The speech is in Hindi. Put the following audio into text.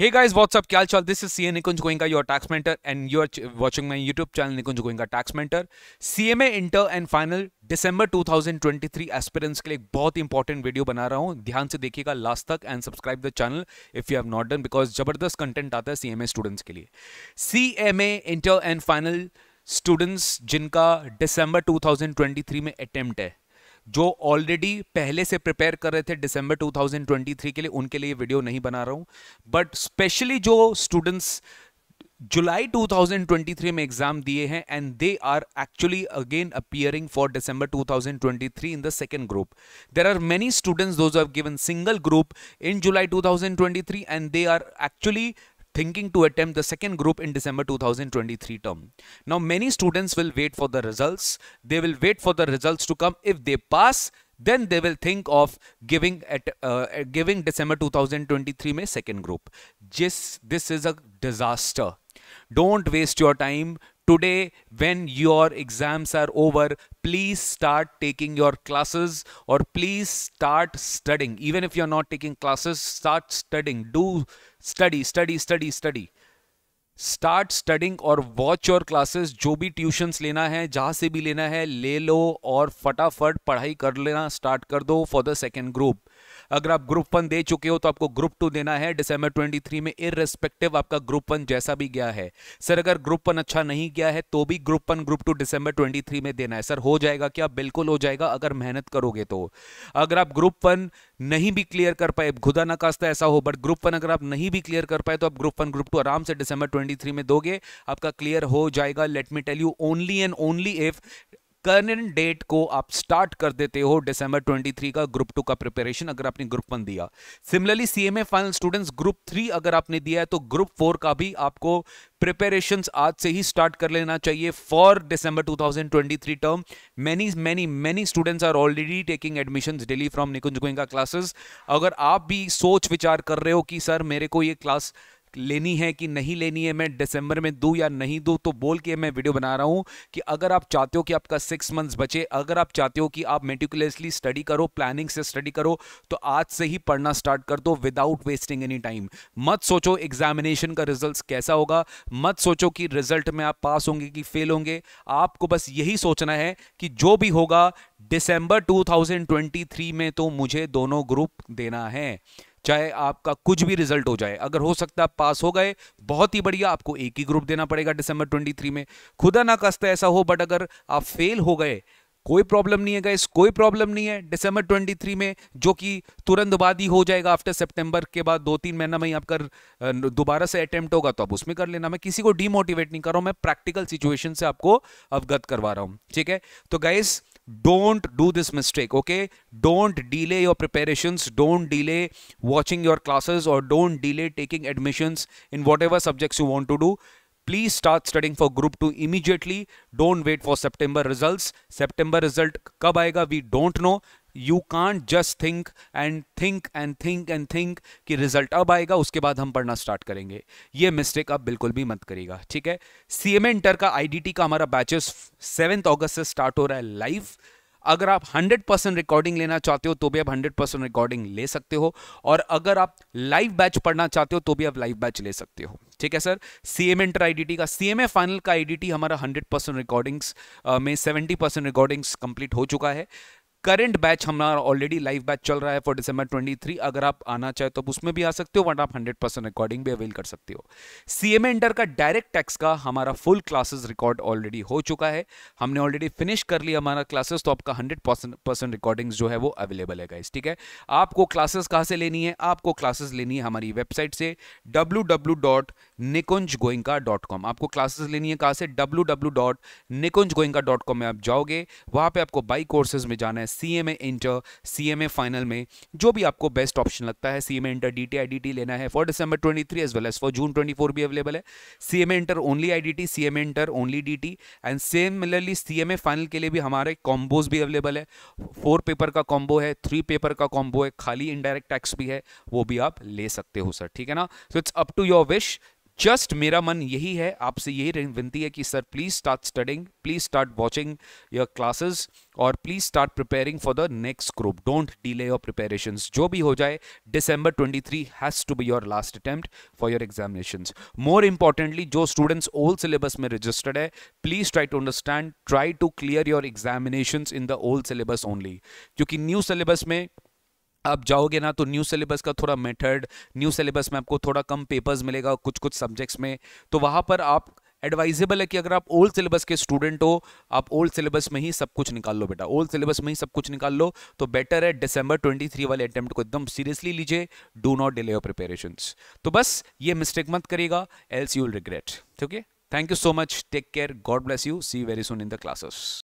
Hey guys, what's up? Kyal Chal. This is CA Nikunj Goenka, your tax mentor, and you are watching my YouTube channel Nikunj Goenka Tax Mentor. CMA inter and final December 2023 aspirants के लिए एक बहुत इंपॉर्टेंट वीडियो बना रहा हूँ ध्यान से देखिएगा लास्ट तक and subscribe the channel if you have not done because जबरदस्त कंटेंट आता है सीएमए स्टूडेंट्स के लिए CMA inter and final students जिनका दिसंबर 2023 में अटेम्प्ट है जो ऑलरेडी पहले से प्रिपेयर कर रहे थे दिसंबर 2023 के लिए उनके लिए वीडियो नहीं बना रहा हूं बट स्पेशली जो स्टूडेंट्स जुलाई 2023 में एग्जाम दिए हैं and they are actually again appearing for December 2023 in the second group there are many students those have given single group in July 2023 and they are actually thinking to attempt the second group in December 2023 term. Now many students will wait for the results. They will wait for the results to come. If they pass, then they will think of giving at uh, giving December 2023 May second group. Just this is a disaster. Don't waste your time today when your exams are over please start taking your classes or please start studying even if you're not taking classes start studying do study study study study start studying और वॉच योर क्लासेस जो भी ट्यूशन्स लेना है जहाँ से भी लेना है ले लो और फटाफट पढ़ाई कर लेना स्टार्ट कर दो फॉर द सेकेंड ग्रुप अगर आप ग्रुप वन दे चुके हो तो आपको ग्रुप टू देना है डिसंबर ट्वेंटी थ्री में इरेस्पेक्टिव आपका ग्रुप वन जैसा भी गया है सर अगर ग्रुप वन अच्छा नहीं गया है तो भी group one group two December twenty three में देना है सर हो जाएगा क्या बिल्कुल हो जाएगा अगर मेहनत करोगे तो अगर आप ग्रुप वन नहीं भी क्लियर कर पाए खुदा ना कास्ता ऐसा हो बट ग्रुप वन अगर आप नहीं भी क्लियर कर पाए तो आप ग्रुप वन ग्रुप टू आराम से डिसंबर ट्वेंटी में दोगे आपका क्लियर हो जाएगा let me tell you only and only if current date को आप स्टार्ट कर देते हो दिसंबर 23 का ग्रुप टू का प्रिपरेशन अगर आपने ग्रुप वन दिया similarly CMA final students group three अगर आपने दिया है तो ग्रुप फोर का भी आपको प्रिपरेशन आज से ही स्टार्ट कर लेना चाहिए for December 2023 term many many many students are already taking admission daily from Nikunj Goenka classes अगर आप भी सोच विचार कर रहे हो कि सर मेरे को ये क्लास लेनी है कि नहीं लेनी है मैं दिसंबर में दूँ या नहीं दूँ तो बोल के मैं वीडियो बना रहा हूँ कि अगर आप चाहते हो कि आपका सिक्स मंथ्स बचे अगर आप चाहते हो कि आप मेटिकुलसली स्टडी करो प्लानिंग से स्टडी करो तो आज से ही पढ़ना स्टार्ट कर दो विदाउट वेस्टिंग एनी टाइम मत सोचो एग्जामिनेशन का रिजल्ट कैसा होगा मत सोचो कि रिजल्ट में आप पास होंगे कि फेल होंगे आपको बस यही सोचना है कि जो भी होगा दिसंबर 2023 में तो मुझे दोनों ग्रुप देना है चाहे आपका कुछ भी रिजल्ट हो जाए अगर हो सकता है पास हो गए बहुत ही बढ़िया आपको एक ही ग्रुप देना पड़ेगा दिसंबर 23 में खुदा ना कस्ता ऐसा हो बट अगर आप फेल हो गए कोई प्रॉब्लम नहीं है गाइस कोई प्रॉब्लम नहीं है दिसंबर 23 में जो कि तुरंत बाद ही हो जाएगा आफ्टर सितंबर के बाद दो तीन महीना में ही आपका दोबारा से अटेम्प्ट होगा तो आप उसमें कर लेना मैं किसी को डीमोटिवेट नहीं कर रहा हूँ मैं प्रैक्टिकल सिचुएशन से आपको अवगत करवा रहा हूँ ठीक है तो guys don't do this mistake okay don't delay your preparations don't delay watching your classes or don't delay taking admissions in whatever subjects you want to do please start studying for group 2 immediately don't wait for september results september result kab aayega we don't know you can't just think and think and think and think कि रिजल्ट अब आएगा उसके बाद हम पढ़ना स्टार्ट करेंगे ये मिस्टेक अब बिल्कुल भी मत करेगा ठीक है सी एम इंटर का टी का हमारा बैचेस सेवेंथ अगस्त से स्टार्ट हो रहा है लाइव अगर आप 100 परसेंट रिकॉर्डिंग लेना चाहते हो तो भी आप 100 परसेंट रिकॉर्डिंग ले सकते हो और अगर आप लाइव बैच पढ़ना चाहते हो तो भी आप लाइव बैच ले सकते हो ठीक है sir C M enter I का सी एम ए फाइनल का आई हमारा 100 परसेंट रिकॉर्डिंग्स में 70 परसेंट रिकॉर्डिंग्स कंप्लीट हो चुका है करंट बैच हमारा ऑलरेडी लाइव बैच चल रहा है फॉर डिसंबर 23 अगर आप आना चाहे तो आप उसमें भी आ सकते हो वट आप 100 परसेंट रिकॉर्डिंग भी अवेल कर सकते हो सी एम इंटर का डायरेक्ट टैक्स का हमारा फुल क्लासेस रिकॉर्ड ऑलरेडी हो चुका है हमने ऑलरेडी फिनिश कर लिया हमारा क्लासेस तो आपका हंड्रेड परसेंट रिकॉर्डिंग्स जो है वो अवेलेबल है गाइस ठीक है आपको क्लासेस कहाँ से लेनी है आपको क्लासेस लेनी है हमारी वेबसाइट से W W dot Nikunj Goenka dot com आपको क्लासेस लेनी है कहाँ से W W dot Nikunj Goenka dot com में आप जाओगे वहाँ पर आपको बाई कोर्सेज में जाना है C M A inter C M A final में जो भी आपको बेस्ट ऑप्शन लगता है C M A inter D T I D T लेना है for December twenty three as well as for June twenty four भी अवेलेबल है C M A inter only I D T C M A inter only D T and similarly C M A final के लिए भी हमारे कॉम्बोज भी अवेलेबल है फोर पेपर का कॉम्बो है थ्री पेपर का कॉम्बो है खाली इनडायरेक्ट टैक्स भी है वो भी आप ले सकते हो सर ठीक है ना so it's up to your wish just मेरा मन यही है आपसे यही विनती है कि sir please start studying please start watching your classes और please start preparing for the next group don't delay your preparation जो भी हो जाए December twenty three has to be your last attempt for your examination more importantly जो स्टूडेंट्स ओल्ड सिलेबस में रजिस्टर्ड है please try to understand try to clear your examination in the old syllabus only क्योंकि न्यू सिलेबस में आप जाओगे ना तो न्यू सिलेबस का थोड़ा मेथड न्यू सिलेबस में आपको थोड़ा कम पेपर्स मिलेगा कुछ कुछ सब्जेक्ट्स में तो वहाँ पर आप एडवाइजेबल है कि अगर आप ओल्ड सिलेबस के स्टूडेंट हो आप ओल्ड सिलेबस में ही सब कुछ निकाल लो बेटा ओल्ड सिलेबस में ही सब कुछ निकाल लो तो बेटर है दिसंबर 23 वाले अटेम्प्ट को एकदम सीरियसली लीजिए do not delay your preparation तो बस ये मिस्टेक मत करेगा एल्स यू विल रिग्रेट है thank you so much take care God bless you see very soon in the classes